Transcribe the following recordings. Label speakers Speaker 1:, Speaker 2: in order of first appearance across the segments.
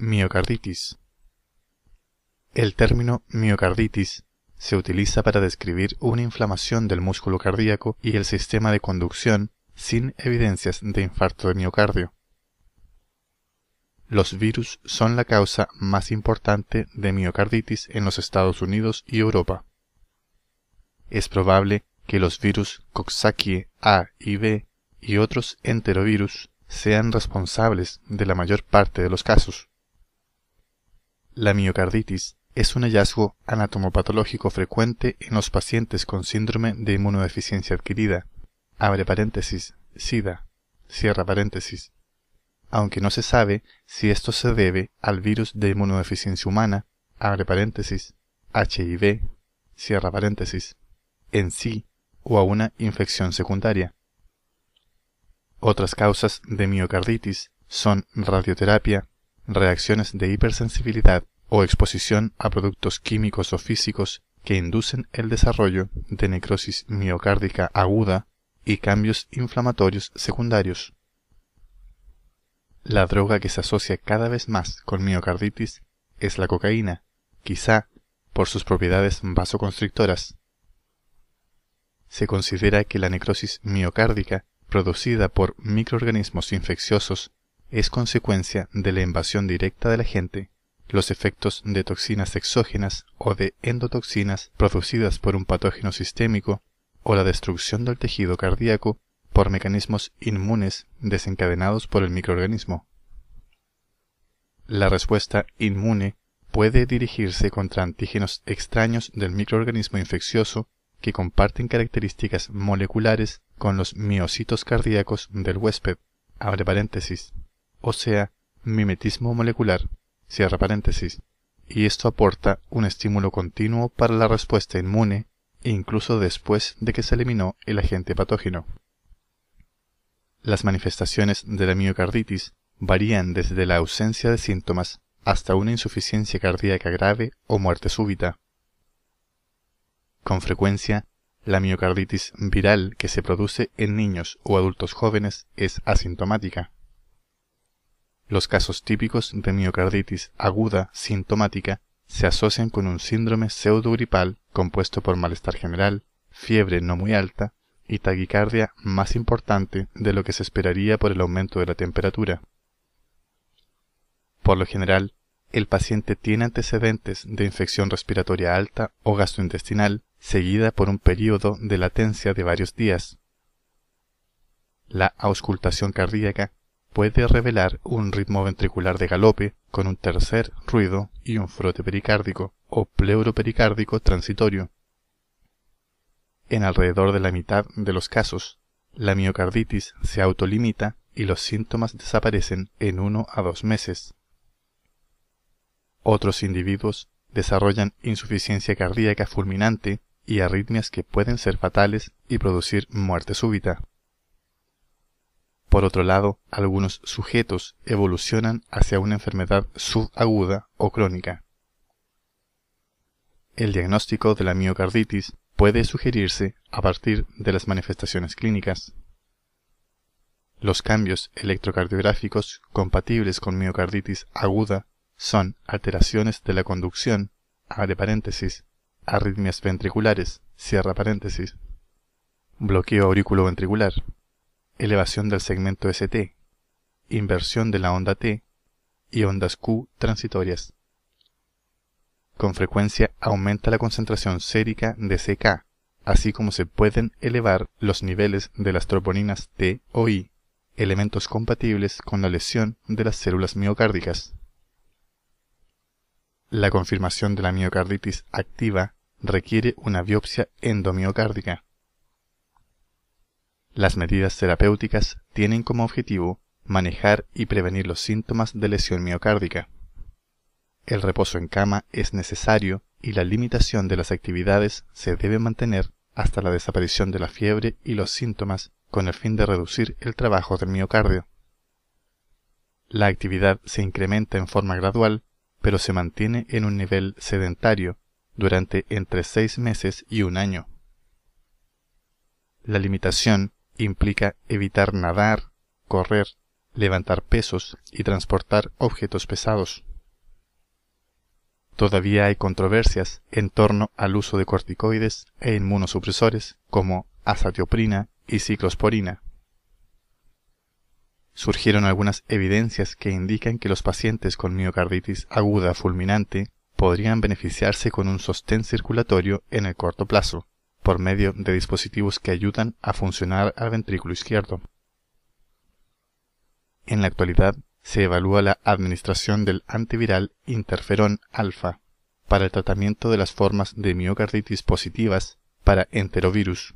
Speaker 1: Miocarditis. El término miocarditis se utiliza para describir una inflamación del músculo cardíaco y el sistema de conducción sin evidencias de infarto de miocardio. Los virus son la causa más importante de miocarditis en los Estados Unidos y Europa. Es probable que los virus Coxsackie A y B y otros enterovirus sean responsables de la mayor parte de los casos. La miocarditis es un hallazgo anatomopatológico frecuente en los pacientes con síndrome de inmunodeficiencia adquirida, abre paréntesis, SIDA, cierra paréntesis, aunque no se sabe si esto se debe al virus de inmunodeficiencia humana, abre paréntesis, HIV, cierra paréntesis, en sí o a una infección secundaria. Otras causas de miocarditis son radioterapia, reacciones de hipersensibilidad o exposición a productos químicos o físicos que inducen el desarrollo de necrosis miocárdica aguda y cambios inflamatorios secundarios. La droga que se asocia cada vez más con miocarditis es la cocaína, quizá por sus propiedades vasoconstrictoras. Se considera que la necrosis miocárdica producida por microorganismos infecciosos es consecuencia de la invasión directa de la gente, los efectos de toxinas exógenas o de endotoxinas producidas por un patógeno sistémico o la destrucción del tejido cardíaco por mecanismos inmunes desencadenados por el microorganismo. La respuesta inmune puede dirigirse contra antígenos extraños del microorganismo infeccioso que comparten características moleculares con los miocitos cardíacos del huésped. Abre paréntesis o sea, mimetismo molecular, cierra paréntesis, y esto aporta un estímulo continuo para la respuesta inmune, incluso después de que se eliminó el agente patógeno. Las manifestaciones de la miocarditis varían desde la ausencia de síntomas hasta una insuficiencia cardíaca grave o muerte súbita. Con frecuencia, la miocarditis viral que se produce en niños o adultos jóvenes es asintomática. Los casos típicos de miocarditis aguda sintomática se asocian con un síndrome pseudogripal compuesto por malestar general, fiebre no muy alta y taquicardia más importante de lo que se esperaría por el aumento de la temperatura. Por lo general, el paciente tiene antecedentes de infección respiratoria alta o gastrointestinal seguida por un periodo de latencia de varios días. La auscultación cardíaca puede revelar un ritmo ventricular de galope con un tercer ruido y un frote pericárdico o pleuropericárdico transitorio. En alrededor de la mitad de los casos, la miocarditis se autolimita y los síntomas desaparecen en uno a dos meses. Otros individuos desarrollan insuficiencia cardíaca fulminante y arritmias que pueden ser fatales y producir muerte súbita. Por otro lado, algunos sujetos evolucionan hacia una enfermedad subaguda o crónica. El diagnóstico de la miocarditis puede sugerirse a partir de las manifestaciones clínicas. Los cambios electrocardiográficos compatibles con miocarditis aguda son alteraciones de la conducción, paréntesis, arritmias ventriculares, cierra paréntesis, bloqueo auriculoventricular, elevación del segmento ST, inversión de la onda T y ondas Q transitorias. Con frecuencia aumenta la concentración sérica de CK, así como se pueden elevar los niveles de las troponinas T o I, elementos compatibles con la lesión de las células miocárdicas. La confirmación de la miocarditis activa requiere una biopsia endomiocárdica las medidas terapéuticas tienen como objetivo manejar y prevenir los síntomas de lesión miocárdica. El reposo en cama es necesario y la limitación de las actividades se debe mantener hasta la desaparición de la fiebre y los síntomas con el fin de reducir el trabajo del miocardio. La actividad se incrementa en forma gradual, pero se mantiene en un nivel sedentario durante entre seis meses y un año. La limitación implica evitar nadar, correr, levantar pesos y transportar objetos pesados. Todavía hay controversias en torno al uso de corticoides e inmunosupresores como azatioprina y ciclosporina. Surgieron algunas evidencias que indican que los pacientes con miocarditis aguda fulminante podrían beneficiarse con un sostén circulatorio en el corto plazo, por medio de dispositivos que ayudan a funcionar al ventrículo izquierdo. En la actualidad se evalúa la administración del antiviral interferón alfa para el tratamiento de las formas de miocarditis positivas para enterovirus.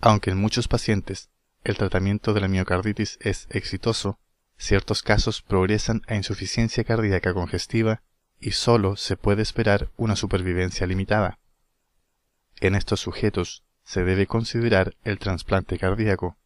Speaker 1: Aunque en muchos pacientes el tratamiento de la miocarditis es exitoso, ciertos casos progresan a insuficiencia cardíaca congestiva y solo se puede esperar una supervivencia limitada. En estos sujetos se debe considerar el trasplante cardíaco